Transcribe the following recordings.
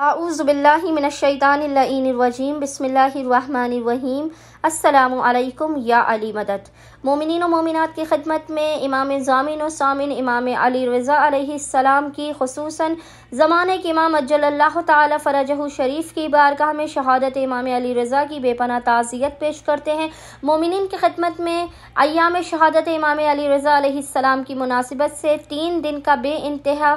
أعوذ بالله من الشيطان اللعين الرجيم بسم الله الرحمن الرحيم असलकम या अली मदद मोमिन मोमिनत की खदमत में इमाम जामिन सामिन इमाम अली रज़ा की खसूस ज़माने के इमाम अजल्ला तरजह शरीफ की बारगाह में शहादत इमाम अली रज़ा की बेपना ताज़ियत पेश करते हैं मोमिन की ख़िदमत में अयाम शहादत इमाम अली रज़ा की मुनासिबत से तीन दिन का बे इंतहा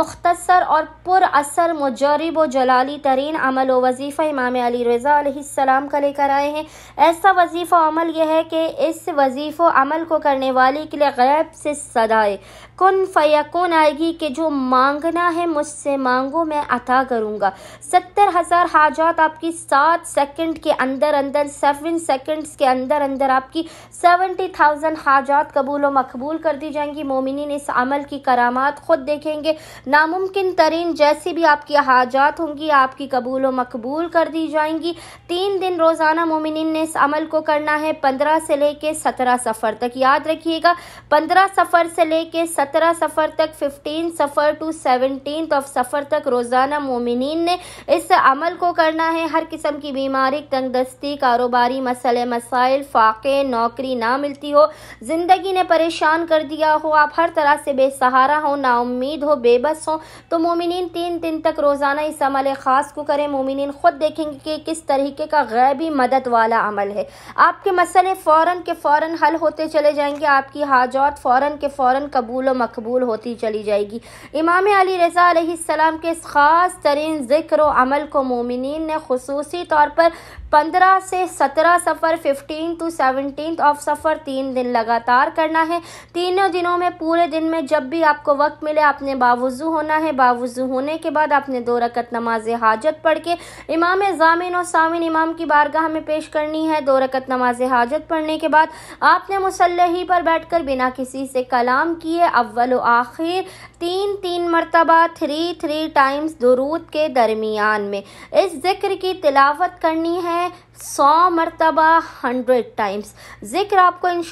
मुख्तसर और पुरअसर मुजरब व जलाली तरीन अमल व वजीफ़ा इमाम अली रज़ा का लेकर आए हैं ऐसा वजीफ़ अमल यह है कि इस वजीफ़ अमल को करने वाले के लिए गैब से सदाए कन फ़ैकून आएगी कि जो मांगना है मुझसे मांगो मैं अता करूँगा सत्तर हज़ार हाजात आपकी सात सेकंड के अंदर अंदर सेवन सेकंड्स के अंदर अंदर आपकी सेवेंटी थाउजेंड हाजात कबूल व मकबूल कर दी जाएंगी मोमिन इस अमल की करामात ख़ुद देखेंगे नामुमकिन तरीन जैसी भी आपकी हाजात होंगी आपकी कबूल व मकबूल कर दी जाएंगी तीन दिन रोज़ाना मोमिन ने इस अमल को करना है पंद्रह से लेके सत्रह सफ़र तक याद रखिएगा पंद्रह सफ़र से लेके सत्रह सफ़र तक फिफ्टीन सफ़र टू सेवनटीन ऑफ सफ़र तक रोज़ाना मोमिन ने इस अमल को करना है हर किस्म की बीमारी तंगदस्ती कारोबारी मसले मसाइल फाके नौकरी ना मिलती हो ज़िंदगी ने परेशान कर दिया हो आप हर तरह से बेसहारा हो नाउमीद हो बेबस हो तो मोमिन तीन दिन तक रोज़ाना इस अमल ख़ास को करें मोमिन खुद देखेंगे कि किस तरीके का गैबी मदद वाला अमल है है आपके मसले फ़ौर के फ़ौर हल होते चले जाएंगे आपकी हाजत फ़ौर के फ़ौर कबूल व मकबूल होती चली जाएगी इमाम अली रज़ा सलाम के इस ख़ास तरीन ज़िक्र अमल को मोमिन ने खसूस तौर पर पंद्रह से सत्रह सफ़र फिफ्टीन टू सेवनटीन ऑफ सफ़र तीन दिन लगातार करना है तीनों दिनों में पूरे दिन में जब भी आपको वक्त मिले आपने बावजू होना है बावजू होने के बाद आपने दो रकत नमाज हाजत पढ़ के इमाम जामिन और सामिन इमाम की बारगाह में पेश करनी है है दो रकत नमाज हाजत पढ़ने के बाद आपने मुसलही पर बैठ कर बिना किसी से कलाम किए अव्वल आखिर तीन तीन मरतबा थ्री थ्री टाइम्स दरूद के दरमियान में इस ज़िक्र की तिलावत करनी है सौ मरतबा हंड्रेड टाइम्स ज़िक्र आपको इन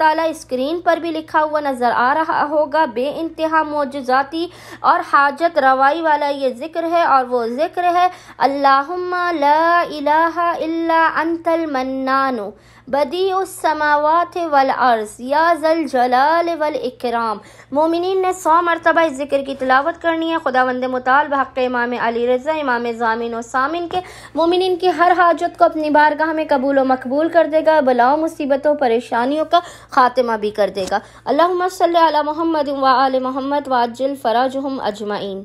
ताला स्क्रीन पर भी लिखा हुआ नज़र आ रहा होगा बे इंतहा मोजाती और हाजत रवाई वाला ये ज़िक्र है और वो ज़िक्र है अल्लाह ला इलाहा इल्ला अंतल मन मन्नानु बदीसमावात वल अर्ज़ या जल जलाल वल इकराम मोमिन ने सौ मरतबा इस ज़िक्र की तलावत करनी है खुदा वंद मुताल हक़ इमाम अली रज़ा इमाम जामिन और सामिन के मोमिन की हर हाजत को अपनी बारगाह में कबूल व मकबूल कर देगा बलाओ मुसीबतों परेशानियों का ख़ात्मा भी कर देगा अल्लाह सल मोहम्मद वाल मोहम्मद वाजिल फ़राज हम अजमाइन